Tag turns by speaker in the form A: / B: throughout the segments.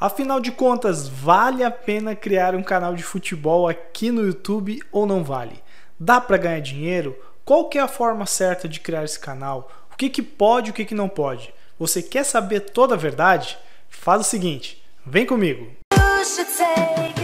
A: Afinal de contas, vale a pena criar um canal de futebol aqui no YouTube ou não vale? Dá para ganhar dinheiro? Qual que é a forma certa de criar esse canal? O que, que pode e o que, que não pode? Você quer saber toda a verdade? Faz o seguinte, vem comigo! You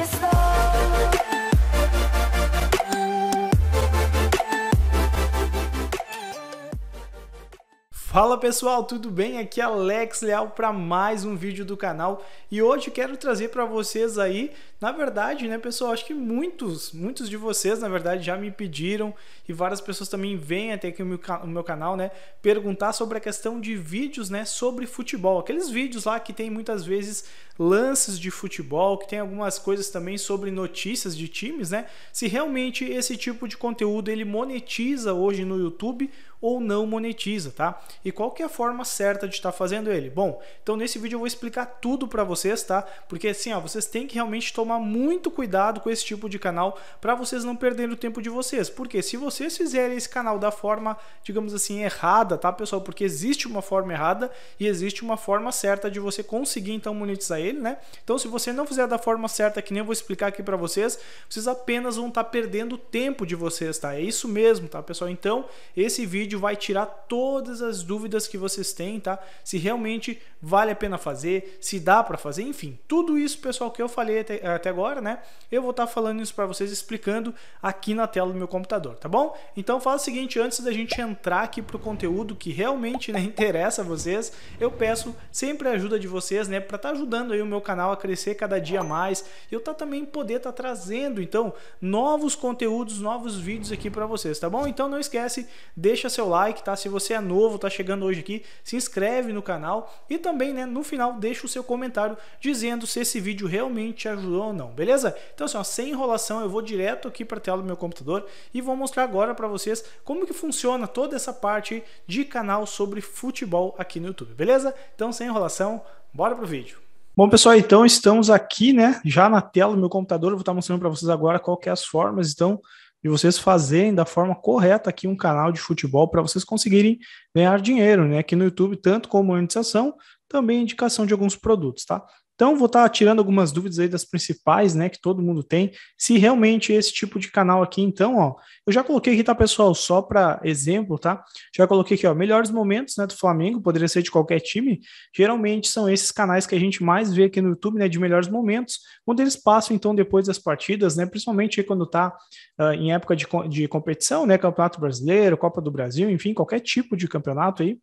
A: Fala pessoal, tudo bem? Aqui é Alex Leal para mais um vídeo do canal e hoje quero trazer para vocês aí na verdade, né, pessoal, acho que muitos, muitos de vocês, na verdade, já me pediram e várias pessoas também vêm até aqui no meu, meu canal, né, perguntar sobre a questão de vídeos, né, sobre futebol. Aqueles vídeos lá que tem muitas vezes lances de futebol, que tem algumas coisas também sobre notícias de times, né? Se realmente esse tipo de conteúdo ele monetiza hoje no YouTube ou não monetiza, tá? E qual que é a forma certa de estar tá fazendo ele? Bom, então nesse vídeo eu vou explicar tudo para vocês, tá? Porque assim, ó, vocês têm que realmente tomar tomar muito cuidado com esse tipo de canal para vocês não perderem o tempo de vocês. Porque se vocês fizerem esse canal da forma, digamos assim, errada, tá, pessoal? Porque existe uma forma errada e existe uma forma certa de você conseguir então monetizar ele, né? Então, se você não fizer da forma certa, que nem eu vou explicar aqui para vocês, vocês apenas vão estar tá perdendo o tempo de vocês, tá? É isso mesmo, tá, pessoal? Então, esse vídeo vai tirar todas as dúvidas que vocês têm, tá? Se realmente vale a pena fazer, se dá para fazer, enfim, tudo isso, pessoal, que eu falei até, eh, até agora, né? Eu vou estar tá falando isso para vocês explicando aqui na tela do meu computador, tá bom? Então fala o seguinte, antes da gente entrar aqui pro conteúdo que realmente né, interessa a vocês, eu peço sempre a ajuda de vocês, né, para estar tá ajudando aí o meu canal a crescer cada dia mais. E eu tá também poder estar tá trazendo então novos conteúdos, novos vídeos aqui para vocês, tá bom? Então não esquece, deixa seu like, tá? Se você é novo, tá chegando hoje aqui, se inscreve no canal e também, né, no final deixa o seu comentário dizendo se esse vídeo realmente te ajudou ou não, beleza? Então assim, ó, sem enrolação, eu vou direto aqui para a tela do meu computador e vou mostrar agora para vocês como que funciona toda essa parte de canal sobre futebol aqui no YouTube, beleza? Então sem enrolação, bora pro vídeo. Bom, pessoal, então estamos aqui, né, já na tela do meu computador, eu vou estar mostrando para vocês agora qual que é as formas, então de vocês fazerem da forma correta aqui um canal de futebol para vocês conseguirem ganhar dinheiro, né? Aqui no YouTube, tanto como monetização, também indicação de alguns produtos, tá? Então, vou estar tirando algumas dúvidas aí das principais, né, que todo mundo tem. Se realmente esse tipo de canal aqui, então, ó, eu já coloquei aqui, tá, pessoal, só para exemplo, tá? Já coloquei aqui, ó, melhores momentos, né, do Flamengo, poderia ser de qualquer time. Geralmente são esses canais que a gente mais vê aqui no YouTube, né, de melhores momentos, onde eles passam, então, depois das partidas, né, principalmente aí quando tá uh, em época de, de competição, né, Campeonato Brasileiro, Copa do Brasil, enfim, qualquer tipo de campeonato aí.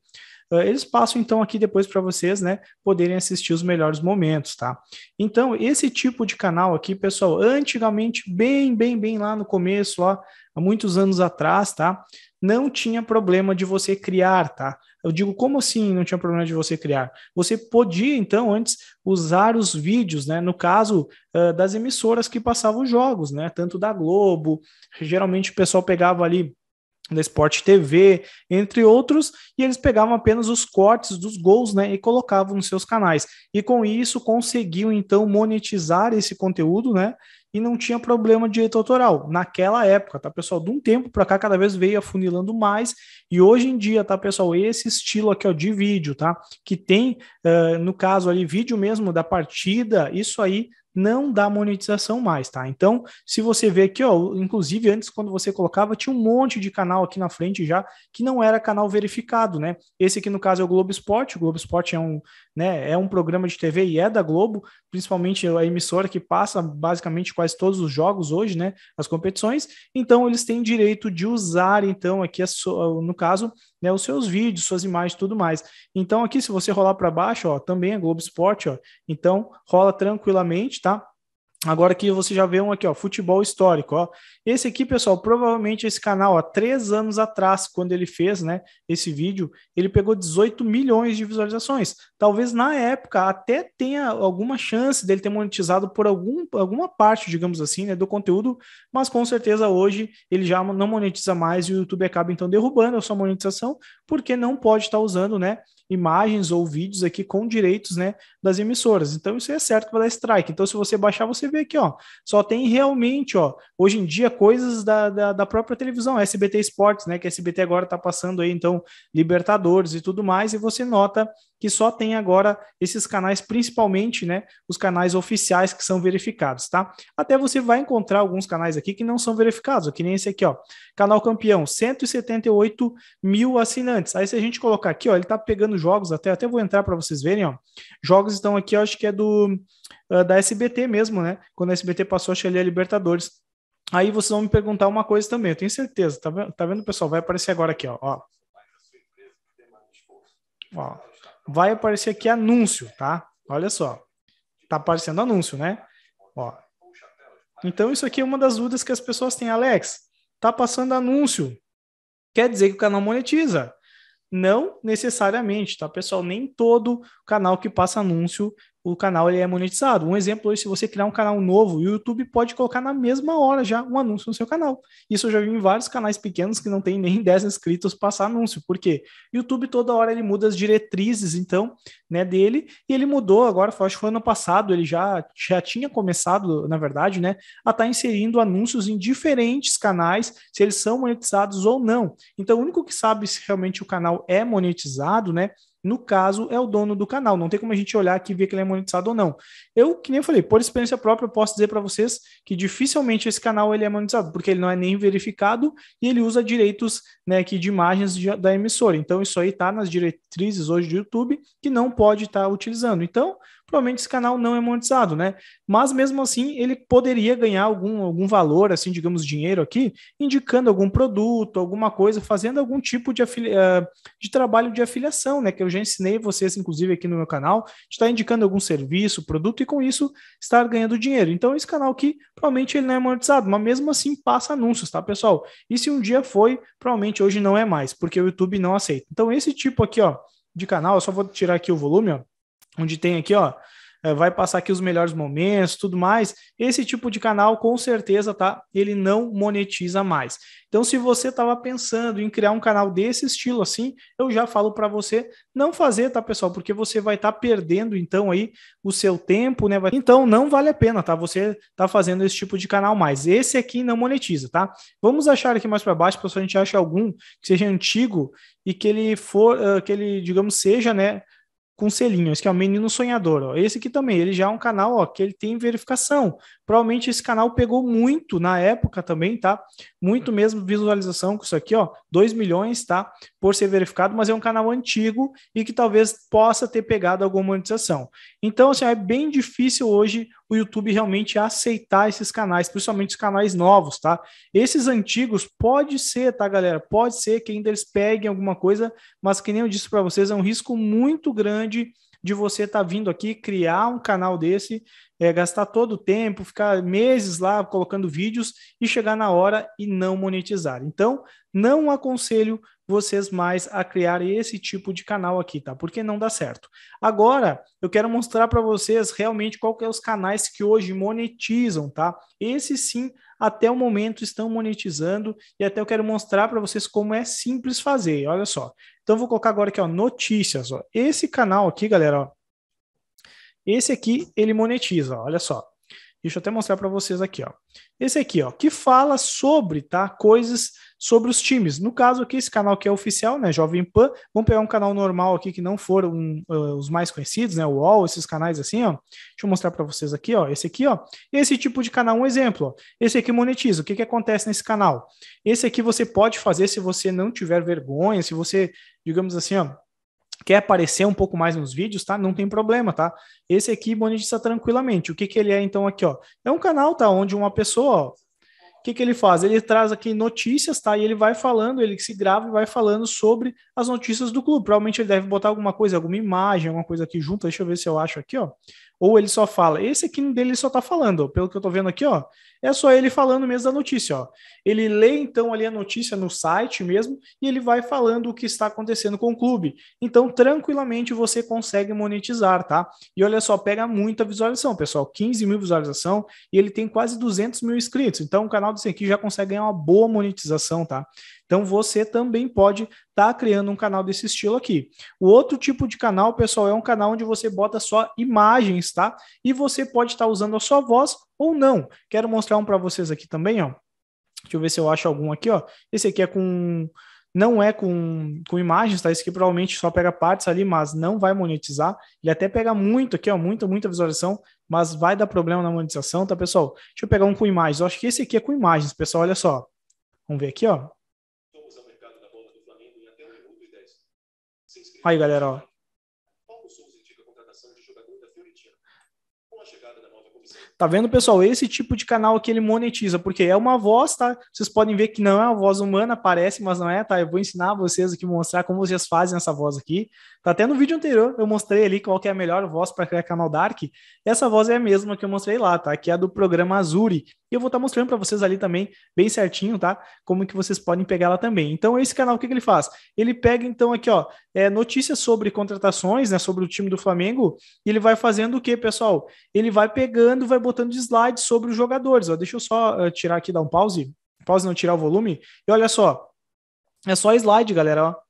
A: Ah, eles passam então aqui depois para vocês, né, poderem assistir os melhores momentos, tá? Então, esse tipo de canal aqui, pessoal, antigamente, bem, bem, bem lá no começo, lá, há muitos anos atrás, tá? Não tinha problema de você criar, tá? Eu digo, como assim não tinha problema de você criar? Você podia, então, antes usar os vídeos, né? No caso uh, das emissoras que passavam os jogos, né? Tanto da Globo, geralmente o pessoal pegava ali da Sport TV, entre outros, e eles pegavam apenas os cortes dos gols, né, e colocavam nos seus canais. E com isso conseguiam então monetizar esse conteúdo, né, e não tinha problema de direito autoral naquela época, tá, pessoal? De um tempo para cá cada vez veio afunilando mais e hoje em dia, tá, pessoal, esse estilo aqui, ó, de vídeo, tá, que tem, uh, no caso ali, vídeo mesmo da partida, isso aí não dá monetização mais, tá? Então, se você ver aqui, ó, inclusive antes quando você colocava, tinha um monte de canal aqui na frente já que não era canal verificado, né? Esse aqui no caso é o Globo Esporte, o Globo Esporte é um, né, é um programa de TV e é da Globo, principalmente a emissora que passa basicamente quase todos os jogos hoje, né, as competições. Então, eles têm direito de usar então aqui a, no caso né, os seus vídeos, suas imagens, tudo mais. Então aqui, se você rolar para baixo, ó, também é Globo Esporte, ó, então rola tranquilamente, tá? Agora que você já vê um aqui, ó, futebol histórico, ó. Esse aqui, pessoal, provavelmente esse canal, há três anos atrás, quando ele fez, né, esse vídeo, ele pegou 18 milhões de visualizações. Talvez na época até tenha alguma chance dele ter monetizado por algum, alguma parte, digamos assim, né, do conteúdo, mas com certeza hoje ele já não monetiza mais e o YouTube acaba então derrubando a sua monetização, porque não pode estar usando, né, imagens ou vídeos aqui com direitos, né, das emissoras. Então isso é certo para dar strike. Então se você baixar, você vê aqui, ó, só tem realmente, ó, hoje em dia coisas da, da, da própria televisão, SBT Esportes, né, que a SBT agora está passando aí, então Libertadores e tudo mais, e você nota que só tem agora esses canais, principalmente, né, os canais oficiais que são verificados, tá? Até você vai encontrar alguns canais aqui que não são verificados, que nem esse aqui, ó, canal campeão, 178 mil assinantes. Aí se a gente colocar aqui, ó, ele tá pegando jogos, até até vou entrar para vocês verem, ó, jogos estão aqui, ó, acho que é do ah, da SBT mesmo, né? Quando a SBT passou, acho que ali é Libertadores. Aí vocês vão me perguntar uma coisa também, eu tenho certeza, tá vendo, tá vendo pessoal? Vai aparecer agora aqui, ó. ó. Ó, vai aparecer aqui anúncio, tá? Olha só. Tá aparecendo anúncio, né? Ó. Então, isso aqui é uma das dúvidas que as pessoas têm. Alex, tá passando anúncio. Quer dizer que o canal monetiza? Não necessariamente, tá, pessoal? Nem todo canal que passa anúncio o canal ele é monetizado. Um exemplo hoje, se você criar um canal novo, o YouTube pode colocar na mesma hora já um anúncio no seu canal. Isso eu já vi em vários canais pequenos que não tem nem 10 inscritos passar anúncio, porque YouTube toda hora ele muda as diretrizes, então, né, dele, e ele mudou agora, acho que foi ano passado, ele já, já tinha começado, na verdade, né, a estar tá inserindo anúncios em diferentes canais, se eles são monetizados ou não. Então, o único que sabe se realmente o canal é monetizado, né, no caso, é o dono do canal. Não tem como a gente olhar aqui e ver que ele é monetizado ou não. Eu, que nem eu falei, por experiência própria, eu posso dizer para vocês que dificilmente esse canal ele é monetizado, porque ele não é nem verificado e ele usa direitos né, aqui de imagens de, da emissora. Então, isso aí está nas diretrizes hoje do YouTube, que não pode estar tá utilizando. Então, provavelmente esse canal não é monetizado, né? Mas mesmo assim, ele poderia ganhar algum, algum valor, assim, digamos, dinheiro aqui, indicando algum produto, alguma coisa, fazendo algum tipo de, afilia... Eh, de trabalho de afiliação, né? Que eu já ensinei vocês, inclusive, aqui no meu canal, está indicando algum serviço, produto, e com isso estar ganhando dinheiro. Então, esse canal aqui, provavelmente ele não é monetizado, mas mesmo assim passa anúncios, tá, pessoal? E se um dia foi, provavelmente hoje não é mais, porque o YouTube não aceita. Então, esse tipo aqui, ó, de canal, eu só vou tirar aqui o volume, ó onde tem aqui, ó, eh, vai passar aqui os melhores momentos, tudo mais. Esse tipo de canal, com certeza, tá? Ele não monetiza mais. Então, se você estava pensando em criar um canal desse estilo assim, eu já falo para você não fazer, tá, pessoal? Porque você vai estar tá perdendo então aí o seu tempo, né? Então, não vale a pena, tá? Você tá fazendo esse tipo de canal mais. Esse aqui não monetiza, tá? Vamos achar aqui mais para baixo, pessoal, a gente acha algum que seja antigo e que ele for, uh, que ele, digamos, seja, né? com selinho. Esse que é o Menino Sonhador. Ó. Esse aqui também, ele já é um canal ó, que ele tem verificação. Provavelmente esse canal pegou muito na época também, tá? Muito mesmo visualização com isso aqui, ó. 2 milhões, tá? Por ser verificado, mas é um canal antigo e que talvez possa ter pegado alguma monetização. Então, assim, é bem difícil hoje o YouTube realmente aceitar esses canais, principalmente os canais novos, tá? Esses antigos pode ser, tá, galera? Pode ser que ainda eles peguem alguma coisa, mas que nem eu disse para vocês, é um risco muito grande de você estar tá vindo aqui criar um canal desse, é, gastar todo o tempo, ficar meses lá colocando vídeos e chegar na hora e não monetizar. Então, não aconselho vocês mais a criar esse tipo de canal aqui, tá? Porque não dá certo. Agora, eu quero mostrar para vocês realmente qual que é os canais que hoje monetizam, tá? Esse sim, até o momento estão monetizando e até eu quero mostrar para vocês como é simples fazer. Olha só. Então vou colocar agora aqui, ó, notícias, ó. Esse canal aqui, galera, ó. Esse aqui ele monetiza, ó, olha só. Deixa eu até mostrar para vocês aqui, ó. Esse aqui, ó, que fala sobre, tá? Coisas sobre os times. No caso aqui, esse canal que é oficial, né, Jovem Pan, vamos pegar um canal normal aqui que não foram uh, eh, os mais conhecidos, né, o UOL, esses canais assim, ó. Deixa eu mostrar para vocês aqui, ó, esse aqui, ó. Esse tipo de canal, um exemplo, ó. Esse aqui monetiza. O que que acontece nesse canal? Esse aqui você pode fazer se você não tiver vergonha, se você, digamos assim, ó, quer aparecer um pouco mais nos vídeos, tá? Não tem problema, tá? Esse aqui monetiza tranquilamente. O que que ele é então aqui, ó? É um canal, tá, onde uma pessoa, ó, que, que ele faz? Ele traz aqui notícias, tá? E ele vai falando, ele se grava e vai falando sobre as notícias do clube. Provavelmente ele deve botar alguma coisa, alguma imagem, alguma coisa aqui junto. Deixa eu ver se eu acho aqui, ó. Ou ele só fala, esse aqui dele só tá falando, pelo que eu tô vendo aqui, ó, é só ele falando mesmo da notícia, ó. Ele lê então ali a notícia no site mesmo e ele vai falando o que está acontecendo com o clube. Então, tranquilamente você consegue monetizar, tá? E olha só, pega muita visualização, pessoal, 15 mil visualização e ele tem quase 200 mil inscritos. Então, o canal desse aqui já consegue ganhar uma boa monetização, tá? Então você também pode estar tá criando um canal desse estilo aqui. O outro tipo de canal, pessoal, é um canal onde você bota só imagens, tá? E você pode estar tá usando a sua voz ou não. Quero mostrar um para vocês aqui também, ó. Deixa eu ver se eu acho algum aqui, ó. Esse aqui é com não é com, com imagens, tá? Esse aqui provavelmente só pega partes ali, mas não vai monetizar. Ele até pega muito aqui, ó, muita, muita visualização, mas vai dar problema na monetização, tá, pessoal? Deixa eu pegar um com imagens. Eu acho que esse aqui é com imagens, pessoal, olha só. Vamos ver aqui, ó. Aí, galera, ó. Tá vendo, pessoal? Esse tipo de canal que ele monetiza, porque é uma voz, tá? Vocês podem ver que não é uma voz humana, parece, mas não é, tá? Eu vou ensinar vocês aqui, mostrar como vocês fazem essa voz aqui, Tá até no vídeo anterior eu mostrei ali qual que é a melhor voz para criar canal Dark. Essa voz é a mesma que eu mostrei lá, tá? Que é a do programa Azuri. E eu vou estar tá mostrando para vocês ali também, bem certinho, tá? Como que vocês podem pegar ela também. Então, esse canal, o que, que ele faz? Ele pega, então, aqui, ó, é, notícias sobre contratações, né? Sobre o time do Flamengo. E ele vai fazendo o que, pessoal? Ele vai pegando, vai botando slides sobre os jogadores. Ó, deixa eu só uh, tirar aqui, dar um pause. Pause não tirar o volume. E olha só. É só slide, galera, ó.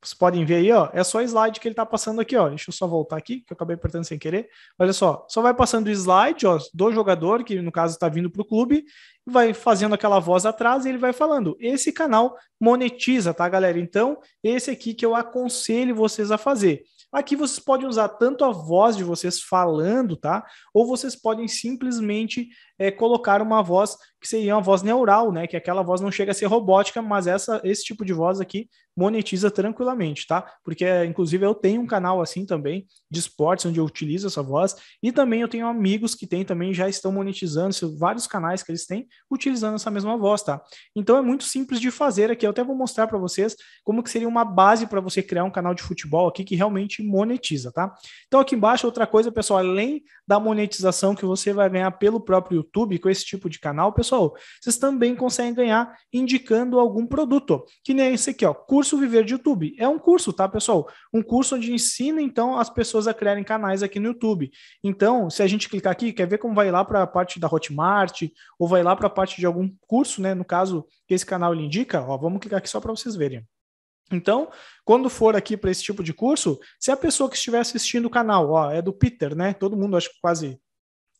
A: Vocês podem ver aí, ó, é só slide que ele está passando aqui, ó. Deixa eu só voltar aqui, que eu acabei apertando sem querer. Olha só, só vai passando o slide ó, do jogador, que no caso está vindo para o clube, vai fazendo aquela voz atrás e ele vai falando. Esse canal monetiza, tá, galera? Então, esse aqui que eu aconselho vocês a fazer. Aqui vocês podem usar tanto a voz de vocês falando, tá? Ou vocês podem simplesmente é, colocar uma voz que seria uma voz neural, né? Que aquela voz não chega a ser robótica, mas essa, esse tipo de voz aqui monetiza tranquilamente, tá? Porque, inclusive, eu tenho um canal assim também de esportes onde eu utilizo essa voz e também eu tenho amigos que têm também já estão monetizando vários canais que eles têm utilizando essa mesma voz, tá? Então é muito simples de fazer aqui. Eu até vou mostrar para vocês como que seria uma base para você criar um canal de futebol aqui que realmente monetiza, tá? Então aqui embaixo outra coisa, pessoal, além da monetização que você vai ganhar pelo próprio YouTube, com esse tipo de canal, pessoal, vocês também conseguem ganhar indicando algum produto. Que nem esse aqui, ó, curso Viver de YouTube. É um curso, tá, pessoal? Um curso onde ensina, então, as pessoas a criarem canais aqui no YouTube. Então, se a gente clicar aqui, quer ver como vai lá para a parte da Hotmart, ou vai lá para a parte de algum curso, né? No caso, que esse canal ele indica, ó, vamos clicar aqui só para vocês verem. Então, quando for aqui para esse tipo de curso, se a pessoa que estiver assistindo o canal, ó, é do Peter, né? Todo mundo, acho que quase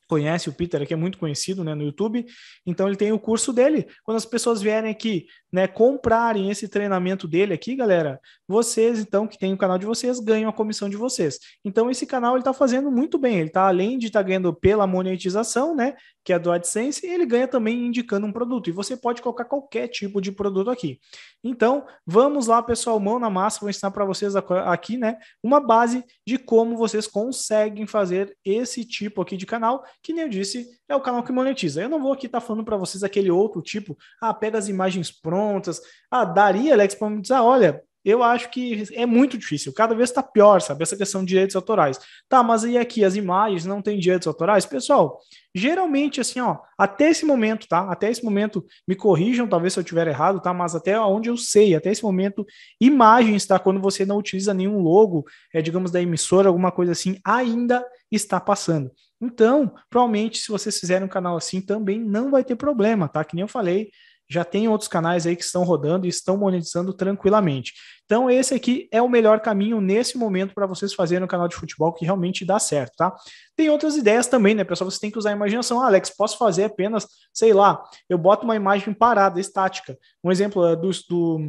A: conhece o Peter, que é muito conhecido né, no YouTube, então ele tem o curso dele. Quando as pessoas vierem aqui né, comprarem esse treinamento dele aqui, galera, vocês então que tem o canal de vocês ganham a comissão de vocês. Então esse canal ele está fazendo muito bem. Ele está além de estar tá ganhando pela monetização, né, que é do AdSense, ele ganha também indicando um produto. E você pode colocar qualquer tipo de produto aqui. Então vamos lá, pessoal, mão na massa. Vou ensinar para vocês aqui, né, uma base de como vocês conseguem fazer esse tipo aqui de canal, que nem eu disse é o canal que monetiza. Eu não vou aqui estar tá falando para vocês aquele outro tipo, ah, pega as imagens prontas prontas. Ah, daria Alex para me dizer, ah, olha, eu acho que é muito difícil, cada vez está pior, sabe? Essa questão de direitos autorais. Tá, mas e aqui as imagens não têm direitos autorais? Pessoal, geralmente assim, ó, até esse momento, tá? Até esse momento, me corrijam, talvez se eu estiver errado, tá? Mas até onde eu sei, até esse momento, imagens, tá? Quando você não utiliza nenhum logo, é, digamos, da emissora, alguma coisa assim, ainda está passando. Então, provavelmente, se vocês fizerem um canal assim, também não vai ter problema, tá? Que nem eu falei, já tem outros canais aí que estão rodando e estão monetizando tranquilamente. Então, esse aqui é o melhor caminho nesse momento para vocês fazerem um canal de futebol que realmente dá certo, tá? Tem outras ideias também, né, pessoal? Você tem que usar a imaginação. Ah, Alex, posso fazer apenas, sei lá, eu boto uma imagem parada, estática. Um exemplo é do, do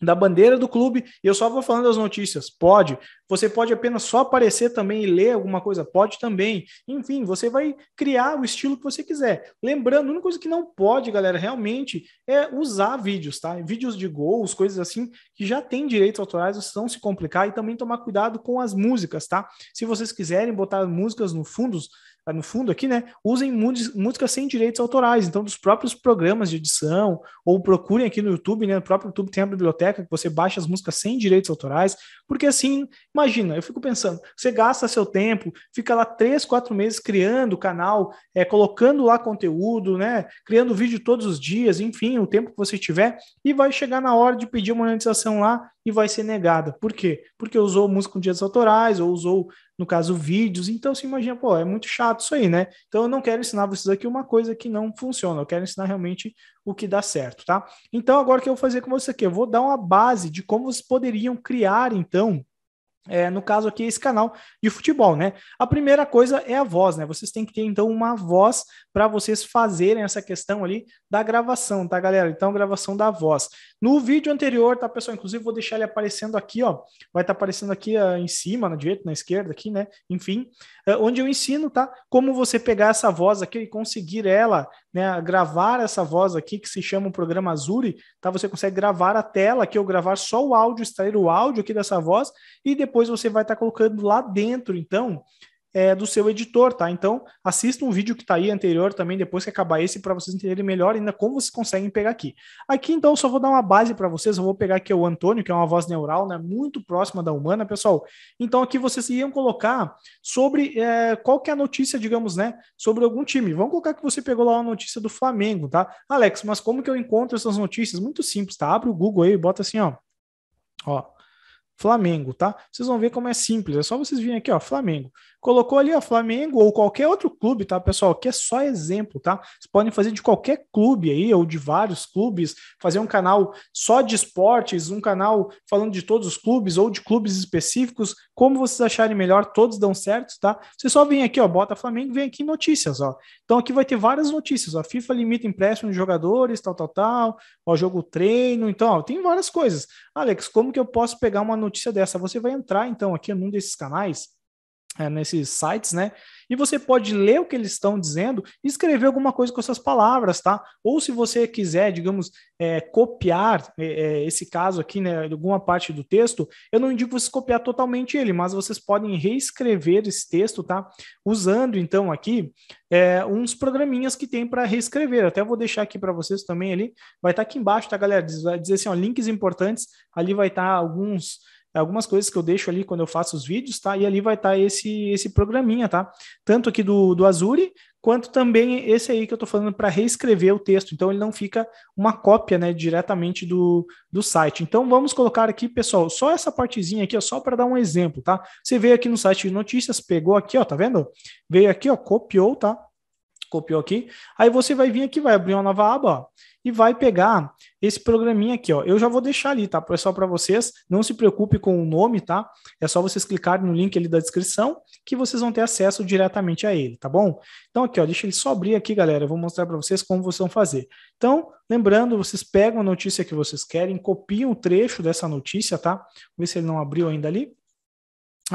A: da bandeira do clube, e eu só vou falando as notícias. Pode. Você pode apenas só aparecer também e ler alguma coisa. Pode também. Enfim, você vai criar o estilo que você quiser. Lembrando, a única coisa que não pode, galera, realmente é usar vídeos, tá? Vídeos de gols, coisas assim, que já tem direitos autorais, não se complicar e também tomar cuidado com as músicas, tá? Se vocês quiserem botar músicas no fundos, Tá no fundo aqui, né, usem músicas sem direitos autorais, então dos próprios programas de edição, ou procurem aqui no YouTube, né, no próprio YouTube tem a biblioteca que você baixa as músicas sem direitos autorais, porque assim, imagina, eu fico pensando, você gasta seu tempo, fica lá três, quatro meses criando o canal, é, colocando lá conteúdo, né, criando vídeo todos os dias, enfim, o tempo que você tiver, e vai chegar na hora de pedir uma monetização lá e vai ser negada. Por quê? Porque usou música com direitos autorais, ou usou no caso, vídeos. Então, se imagina, pô, é muito chato isso aí, né? Então, eu não quero ensinar vocês aqui uma coisa que não funciona. Eu quero ensinar realmente o que dá certo, tá? Então, agora o que eu vou fazer com você aqui? Eu vou dar uma base de como vocês poderiam criar, então, é, no caso aqui, esse canal de futebol, né? A primeira coisa é a voz, né? Vocês têm que ter, então, uma voz para vocês fazerem essa questão ali da gravação, tá, galera? Então, gravação da voz. No vídeo anterior, tá, pessoal? Inclusive, vou deixar ele aparecendo aqui, ó. Vai estar tá aparecendo aqui ah, em cima, na direita, na esquerda, aqui, né? Enfim, ah, onde eu ensino, tá? Como você pegar essa voz aqui e conseguir ela, né? Gravar essa voz aqui, que se chama o programa Azuri, tá? Você consegue gravar a tela aqui, ou gravar só o áudio, extrair o áudio aqui dessa voz e depois depois você vai estar tá colocando lá dentro, então, é, do seu editor, tá? Então, assista um vídeo que está aí anterior também, depois que acabar esse, para vocês entenderem melhor ainda como vocês conseguem pegar aqui. Aqui, então, só vou dar uma base para vocês. Eu vou pegar aqui o Antônio, que é uma voz neural, né? Muito próxima da humana, pessoal. Então, aqui vocês iam colocar sobre é, qual que é a notícia, digamos, né? Sobre algum time. Vamos colocar que você pegou lá uma notícia do Flamengo, tá? Alex, mas como que eu encontro essas notícias? Muito simples, tá? Abre o Google aí, e bota assim, ó. Ó, Flamengo, tá? Vocês vão ver como é simples, é só vocês virem aqui, ó, Flamengo colocou ali a Flamengo ou qualquer outro clube, tá, pessoal? Que é só exemplo, tá? Vocês podem fazer de qualquer clube aí, ou de vários clubes, fazer um canal só de esportes, um canal falando de todos os clubes ou de clubes específicos, como vocês acharem melhor, todos dão certo, tá? Você só vem aqui, ó, bota Flamengo, vem aqui em notícias, ó. Então aqui vai ter várias notícias, ó. FIFA limita empréstimo de jogadores, tal, tal, tal, ó, jogo treino, então, ó, tem várias coisas. Alex, como que eu posso pegar uma notícia dessa? Você vai entrar então aqui num desses canais é, nesses sites, né? E você pode ler o que eles estão dizendo e escrever alguma coisa com essas palavras, tá? Ou se você quiser, digamos, é, copiar é, é esse caso aqui, né? Alguma parte do texto, eu não indico você copiar totalmente ele, mas vocês podem reescrever esse texto, tá? Usando então aqui é, uns programinhas que tem para reescrever. Até vou deixar aqui para vocês também ali. Vai estar tá aqui embaixo, tá, galera? Vai dizer assim, ó, links importantes. Ali vai estar tá alguns é algumas coisas que eu deixo ali quando eu faço os vídeos, tá? E ali vai estar tá esse, esse programinha, tá? Tanto aqui do, do Azure, quanto também esse aí que eu estou falando para reescrever o texto. Então, ele não fica uma cópia né, diretamente do, do site. Então, vamos colocar aqui, pessoal, só essa partezinha aqui, ó, só para dar um exemplo, tá? Você veio aqui no site de notícias, pegou aqui, ó, tá vendo? Veio aqui, ó, copiou, tá? Copiou aqui. Aí você vai vir aqui, vai abrir uma nova aba, ó, e vai pegar esse programinha aqui, ó. Eu já vou deixar ali, tá, é só para vocês. Não se preocupe com o nome, tá? É só vocês clicarem no link ali da descrição que vocês vão ter acesso diretamente a ele, tá bom? Então aqui, ó, deixa ele só abrir aqui, galera. Eu vou mostrar para vocês como vocês vão fazer. Então, lembrando, vocês pegam a notícia que vocês querem, copiam o trecho dessa notícia, tá? Vamos ver se ele não abriu ainda ali.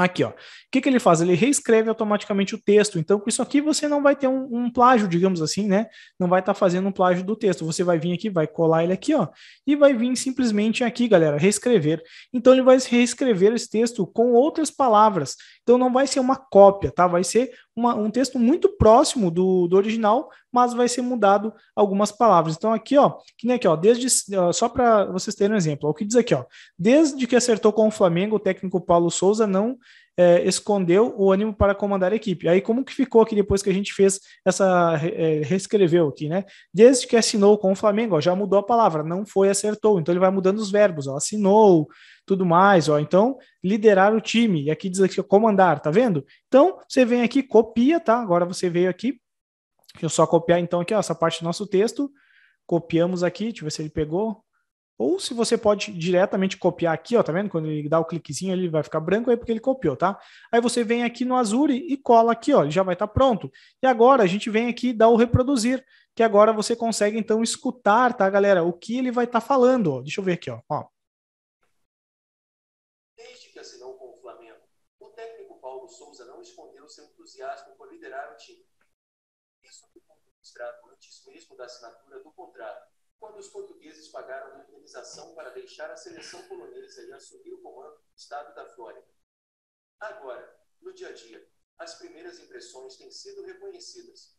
A: Aqui, ó. O que, que ele faz? Ele reescreve automaticamente o texto. Então, com isso aqui, você não vai ter um, um plágio, digamos assim, né? Não vai estar tá fazendo um plágio do texto. Você vai vir aqui, vai colar ele aqui, ó, e vai vir simplesmente aqui, galera, reescrever. Então, ele vai reescrever esse texto com outras palavras. Então, não vai ser uma cópia, tá? Vai ser uma, um texto muito próximo do, do original, mas vai ser mudado algumas palavras. Então, aqui, ó, que nem aqui, ó, desde, ó, só para vocês terem um exemplo, ó, o que diz aqui, ó, desde que acertou com o Flamengo, o técnico Paulo Souza não é, escondeu o ânimo para comandar a equipe. Aí como que ficou aqui depois que a gente fez essa é, reescreveu aqui, né? Desde que assinou com o Flamengo, ó, já mudou a palavra, não foi acertou. Então ele vai mudando os verbos, ó, assinou, tudo mais, ó. Então liderar o time. E aqui diz aqui comandar, tá vendo? Então você vem aqui copia, tá? Agora você veio aqui, deixa eu só copiar então aqui ó, essa parte do nosso texto. Copiamos aqui, deixa eu ver se ele pegou. Ou se você pode diretamente copiar aqui, ó, tá vendo? Quando ele dá o cliquezinho, ele vai ficar branco aí porque ele copiou, tá? Aí você vem aqui no Azure e cola aqui, ó, ele já vai estar tá pronto. E agora a gente vem aqui e dá o reproduzir, que agora você consegue então escutar, tá, galera, o que ele vai estar tá falando, ó. Deixa eu ver aqui, ó. ó. Desde que assinou com o Flamengo, o técnico Paulo Souza não escondeu seu entusiasmo por liderar o time. Isso foi registrado antes mesmo da assinatura do contrato quando os portugueses pagaram uma indenização para deixar a seleção polonesa e assumir o comando do estado da Flórida. Agora, no dia a dia, as primeiras impressões têm sido reconhecidas.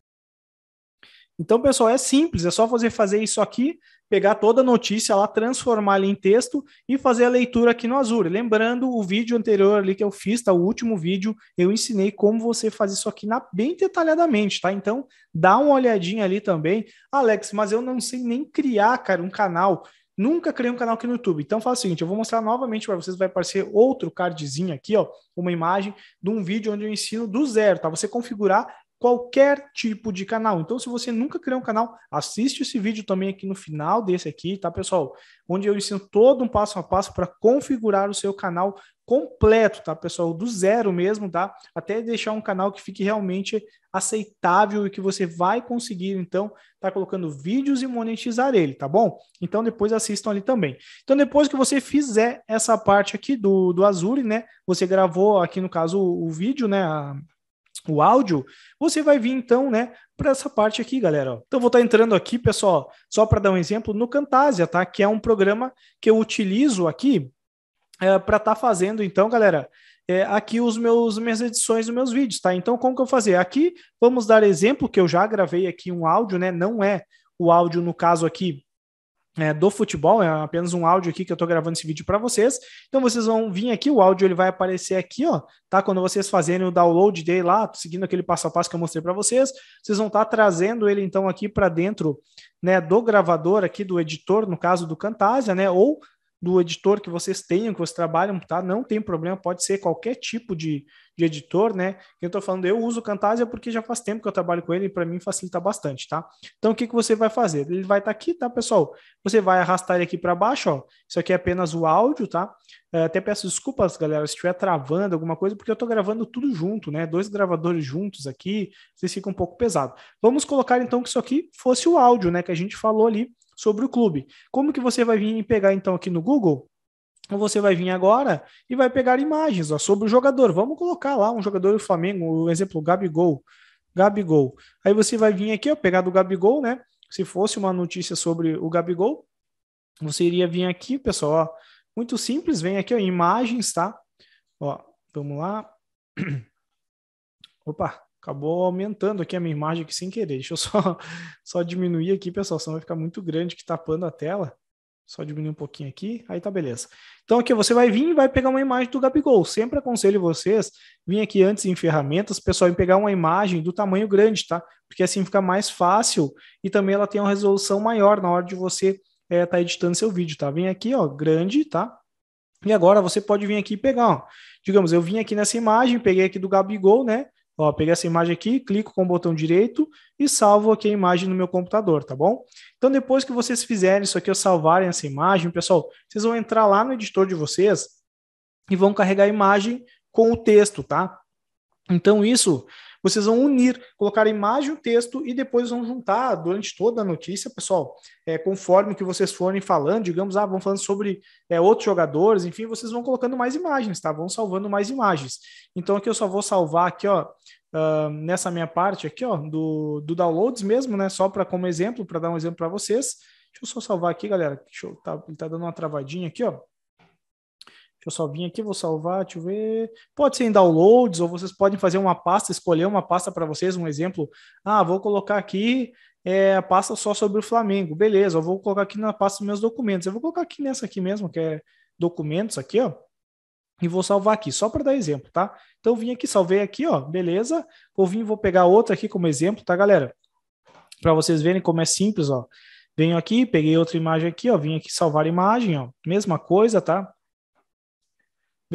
A: Então, pessoal, é simples, é só você fazer isso aqui pegar toda a notícia lá, transformar ali em texto e fazer a leitura aqui no Azure. Lembrando o vídeo anterior ali que eu fiz, tá? O último vídeo, eu ensinei como você faz isso aqui na, bem detalhadamente, tá? Então, dá uma olhadinha ali também. Alex, mas eu não sei nem criar, cara, um canal. Nunca criei um canal aqui no YouTube. Então, faz o seguinte, eu vou mostrar novamente para vocês, vai aparecer outro cardzinho aqui, ó, uma imagem de um vídeo onde eu ensino do zero, tá? Você configurar qualquer tipo de canal. Então, se você nunca criou um canal, assiste esse vídeo também aqui no final desse aqui, tá, pessoal? Onde eu ensino todo um passo a passo para configurar o seu canal completo, tá, pessoal? Do zero mesmo, tá? Até deixar um canal que fique realmente aceitável e que você vai conseguir, então, tá colocando vídeos e monetizar ele, tá bom? Então, depois assistam ali também. Então, depois que você fizer essa parte aqui do, do Azure, né? Você gravou aqui, no caso, o, o vídeo, né? A, o áudio, você vai vir então, né, para essa parte aqui, galera. Então vou estar tá entrando aqui, pessoal, só para dar um exemplo no Camtasia, tá? Que é um programa que eu utilizo aqui é, para estar tá fazendo, então, galera, é, aqui os meus minhas edições dos meus vídeos, tá? Então como que eu fazer? Aqui vamos dar exemplo que eu já gravei aqui um áudio, né? Não é o áudio no caso aqui é, do futebol, é apenas um áudio aqui que eu estou gravando esse vídeo para vocês. Então vocês vão vir aqui, o áudio ele vai aparecer aqui, ó, tá? Quando vocês fazerem o download dele lá, seguindo aquele passo a passo que eu mostrei para vocês, vocês vão estar tá trazendo ele então aqui para dentro, né, do gravador aqui do editor, no caso do Camtasia, né, ou do editor que vocês tenham, que vocês trabalham, tá? Não tem problema, pode ser qualquer tipo de, de editor, né? Eu tô falando, eu uso o Camtasia é porque já faz tempo que eu trabalho com ele e para mim facilita bastante, tá? Então o que, que você vai fazer? Ele vai estar tá aqui, tá, pessoal? Você vai arrastar ele aqui para baixo, ó. Isso aqui é apenas o áudio, tá? É, até peço desculpas, galera, se estiver travando alguma coisa, porque eu estou gravando tudo junto, né? Dois gravadores juntos aqui, vocês ficam um pouco pesado. Vamos colocar então que isso aqui fosse o áudio, né? Que a gente falou ali sobre o clube. Como que você vai vir pegar então aqui no Google? Você vai vir agora e vai pegar imagens ó, sobre o jogador. Vamos colocar lá um jogador do Flamengo, o um exemplo, Gabigol. Gabigol. Aí você vai vir aqui, ó, pegar do Gabigol, né? Se fosse uma notícia sobre o Gabigol, você iria vir aqui, pessoal, ó, muito simples, vem aqui, ó, imagens, tá? Ó, vamos lá. Opa, acabou aumentando aqui a minha imagem aqui sem querer. Deixa eu só, só diminuir aqui, pessoal, senão vai ficar muito grande que tapando a tela. Só diminuir um pouquinho aqui, aí tá beleza. Então aqui você vai vir e vai pegar uma imagem do Gabigol. Sempre aconselho vocês vim aqui antes em ferramentas, pessoal, em pegar uma imagem do tamanho grande, tá? Porque assim fica mais fácil e também ela tem uma resolução maior na hora de você é, tá editando seu vídeo, tá? Vem aqui, ó, grande, tá? E agora você pode vir aqui e pegar, ó. Digamos, eu vim aqui nessa imagem, peguei aqui do Gabigol, né? Ó, peguei essa imagem aqui, clico com o botão direito e salvo aqui a imagem no meu computador, tá bom? Então, depois que vocês fizerem isso aqui, ou salvarem essa imagem, pessoal, vocês vão entrar lá no editor de vocês e vão carregar a imagem com o texto, tá? Então, isso vocês vão unir, colocar a imagem e o texto e depois vão juntar durante toda a notícia, pessoal, é, conforme que vocês forem falando, digamos, ah, vão falando sobre é, outros jogadores, enfim, vocês vão colocando mais imagens, tá? Vão salvando mais imagens. Então aqui eu só vou salvar aqui, ó, Uh, nessa minha parte aqui, ó, do, do downloads mesmo, né? Só para como exemplo, para dar um exemplo para vocês. Deixa eu só salvar aqui, galera. Deixa eu, tá, ele tá dando uma travadinha aqui, ó eu só vim aqui, vou salvar, deixa eu ver. Pode ser em downloads, ou vocês podem fazer uma pasta, escolher uma pasta para vocês, um exemplo. Ah, vou colocar aqui é, a pasta só sobre o Flamengo. Beleza, eu vou colocar aqui na pasta meus documentos. Eu vou colocar aqui nessa aqui mesmo, que é documentos aqui, ó. E vou salvar aqui, só para dar exemplo, tá? Então eu vim aqui, salvei aqui, ó, beleza. Vou vir, vou pegar outra aqui como exemplo, tá, galera? Para vocês verem como é simples, ó. Venho aqui, peguei outra imagem aqui, ó, vim aqui salvar a imagem, ó. Mesma coisa, tá?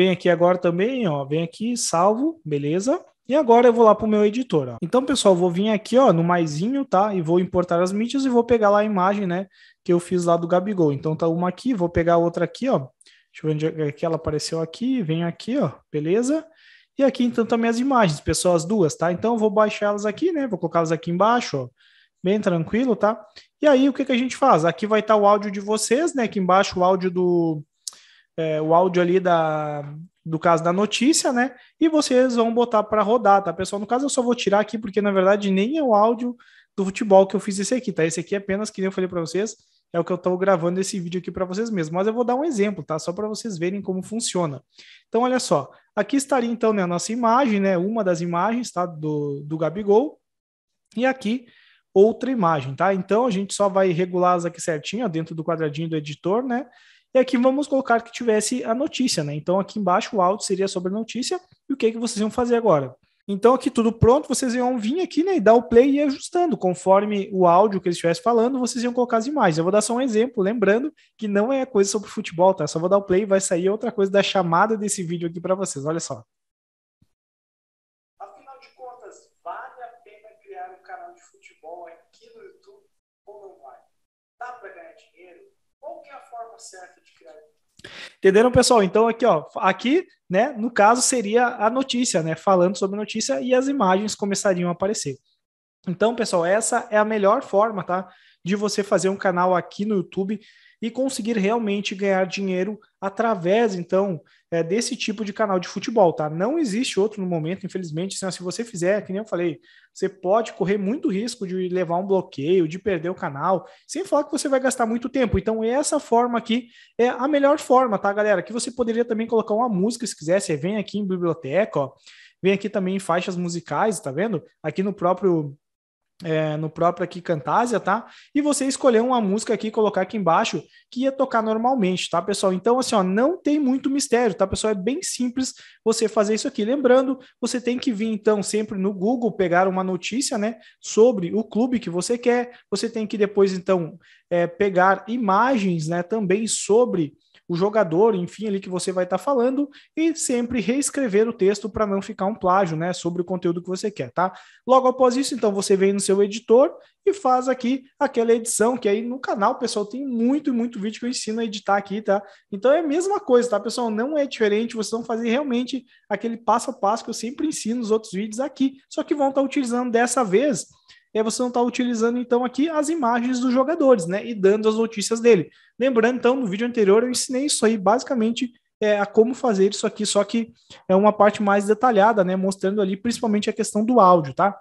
A: Vem aqui agora também, ó, vem aqui, salvo, beleza? E agora eu vou lá para o meu editor. Ó. Então, pessoal, vou vir aqui ó, no maisinho, tá? E vou importar as mídias e vou pegar lá a imagem, né? Que eu fiz lá do Gabigol. Então tá uma aqui, vou pegar a outra aqui, ó. Deixa eu ver onde é que ela apareceu aqui. vem aqui, ó. Beleza? E aqui, então, também tá as imagens, pessoal, as duas, tá? Então, eu vou baixar elas aqui, né? Vou colocá-las aqui embaixo, ó. Bem tranquilo, tá? E aí, o que, que a gente faz? Aqui vai estar tá o áudio de vocês, né? Aqui embaixo o áudio do, é, o áudio ali da, do caso da notícia, né? E vocês vão botar para rodar, tá, pessoal? No caso, eu só vou tirar aqui, porque na verdade nem é o áudio do futebol que eu fiz esse aqui, tá? Esse aqui é apenas, que eu falei para vocês, é o que eu estou gravando esse vídeo aqui para vocês mesmos. Mas eu vou dar um exemplo, tá? Só para vocês verem como funciona. Então, olha só. Aqui estaria, então, né, a nossa imagem, né? Uma das imagens, tá? Do, do Gabigol. E aqui, outra imagem, tá? Então, a gente só vai regulá-las aqui certinho, dentro do quadradinho do editor, né? E aqui vamos colocar que tivesse a notícia, né? Então aqui embaixo o áudio seria sobre a notícia e o que, que vocês iam fazer agora. Então aqui tudo pronto, vocês iam vir aqui, né, e dar o play e ir ajustando. Conforme o áudio que eles estivessem falando, vocês iam colocar as imagens. Eu vou dar só um exemplo, lembrando que não é coisa sobre futebol, tá? Só vou dar o play e vai sair outra coisa da chamada desse vídeo aqui para vocês. Olha só. Afinal de contas, vale a pena criar um canal de futebol aqui no YouTube ou não vale? Dá para ganhar dinheiro? Qual é a forma certa de criar Entenderam, pessoal? Então, aqui, ó, aqui, né, no caso, seria a notícia, né? Falando sobre notícia e as imagens começariam a aparecer. Então, pessoal, essa é a melhor forma, tá? De você fazer um canal aqui no YouTube e conseguir realmente ganhar dinheiro através, então, é, desse tipo de canal de futebol, tá? Não existe outro no momento, infelizmente, senão se você fizer, que nem eu falei, você pode correr muito risco de levar um bloqueio, de perder o canal, sem falar que você vai gastar muito tempo. Então, é essa forma aqui é a melhor forma, tá, galera? Que você poderia também colocar uma música, se quisesse, vem aqui em biblioteca, ó, vem aqui também em faixas musicais, tá vendo? Aqui no próprio é, no próprio aqui Camtasia, tá? E você escolher uma música aqui, colocar aqui embaixo, que ia tocar normalmente, tá, pessoal? Então, assim, ó, não tem muito mistério, tá, pessoal? É bem simples você fazer isso aqui. Lembrando, você tem que vir, então, sempre no Google pegar uma notícia, né, sobre o clube que você quer. Você tem que depois, então, é, pegar imagens, né, também sobre o jogador, enfim, ali que você vai estar tá falando, e sempre reescrever o texto para não ficar um plágio, né, sobre o conteúdo que você quer, tá? Logo após isso, então, você vem no seu editor e faz aqui aquela edição, que aí no canal, pessoal, tem muito, e muito vídeo que eu ensino a editar aqui, tá? Então é a mesma coisa, tá, pessoal? Não é diferente, vocês vão fazer realmente aquele passo a passo que eu sempre ensino nos outros vídeos aqui, só que vão estar tá utilizando dessa vez e aí você não está utilizando então aqui as imagens dos jogadores, né, e dando as notícias dele. Lembrando então, no vídeo anterior eu ensinei isso aí basicamente é, a como fazer isso aqui, só que é uma parte mais detalhada, né, mostrando ali principalmente a questão do áudio, tá?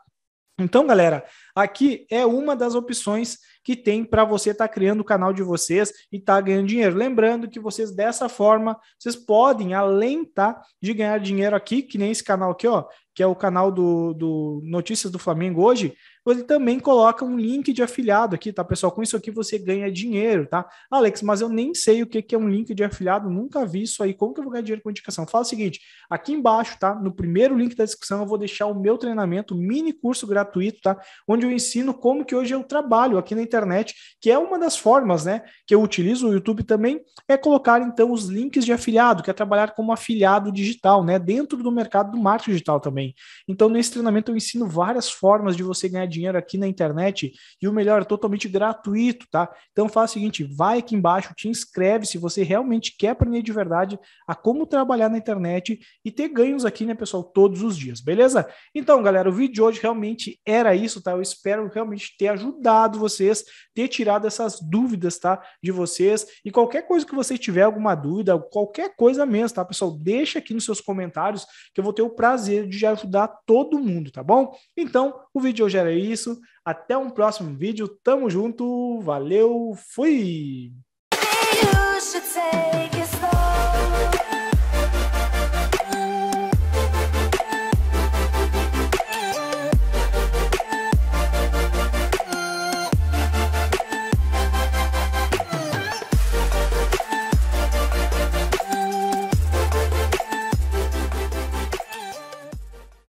A: Então, galera, Aqui é uma das opções que tem para você estar tá criando o canal de vocês e estar tá ganhando dinheiro. Lembrando que vocês dessa forma, vocês podem além tá, de ganhar dinheiro aqui, que nem esse canal aqui, ó, que é o canal do, do Notícias do Flamengo hoje, ele também coloca um link de afiliado aqui, tá, pessoal? Com isso aqui você ganha dinheiro, tá? Alex, mas eu nem sei o que é um link de afiliado, nunca vi isso aí. Como que eu vou ganhar dinheiro com indicação? Fala o seguinte: aqui embaixo, tá? No primeiro link da descrição, eu vou deixar o meu treinamento, mini curso gratuito, tá? Onde eu eu ensino como que hoje eu trabalho aqui na internet, que é uma das formas, né, que eu utilizo o YouTube também, é colocar então os links de afiliado, que é trabalhar como afiliado digital, né, dentro do mercado do marketing digital também. Então, nesse treinamento eu ensino várias formas de você ganhar dinheiro aqui na internet e o melhor é totalmente gratuito, tá? Então, faz o seguinte, vai aqui embaixo, te inscreve se você realmente quer aprender de verdade a como trabalhar na internet e ter ganhos aqui, né, pessoal, todos os dias, beleza? Então, galera, o vídeo de hoje realmente era isso, tá? Eu espero espero realmente ter ajudado vocês, ter tirado essas dúvidas, tá? De vocês. E qualquer coisa que você tiver alguma dúvida, qualquer coisa mesmo, tá, pessoal? Deixa aqui nos seus comentários que eu vou ter o prazer de ajudar todo mundo, tá bom? Então, o vídeo hoje era isso. Até um próximo vídeo. Tamo junto. Valeu. Fui.